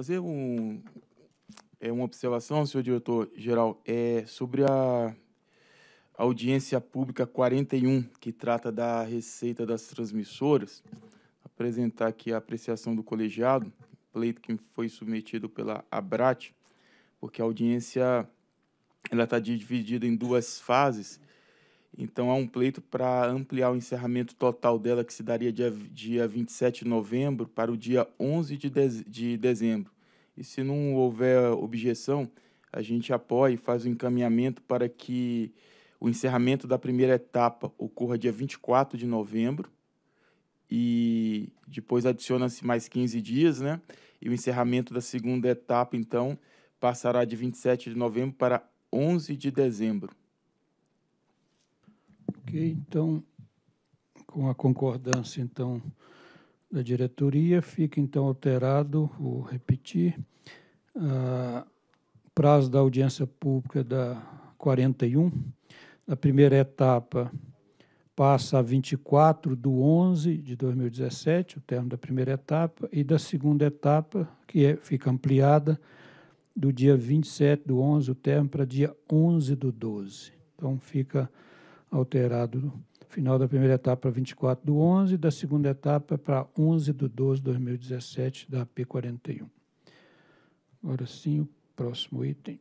fazer um, é, uma observação, senhor diretor-geral, é, sobre a audiência pública 41, que trata da receita das transmissoras. Apresentar aqui a apreciação do colegiado, pleito que foi submetido pela ABRAT, porque a audiência ela está dividida em duas fases então há um pleito para ampliar o encerramento total dela, que se daria dia, dia 27 de novembro, para o dia 11 de, de, de dezembro. E se não houver objeção, a gente apoia e faz o um encaminhamento para que o encerramento da primeira etapa ocorra dia 24 de novembro e depois adiciona-se mais 15 dias, né? E o encerramento da segunda etapa, então, passará de 27 de novembro para 11 de dezembro. Ok, então, com a concordância, então, da diretoria, fica, então, alterado, vou repetir, o prazo da audiência pública da 41, na primeira etapa, passa a 24 de 11 de 2017, o termo da primeira etapa, e da segunda etapa, que é, fica ampliada, do dia 27 do 11, o termo, para dia 11 do 12. Então, fica alterado final da primeira etapa para 24 do 11, da segunda etapa para 11 do 12 de 2017 da AP41. Agora sim, o próximo item.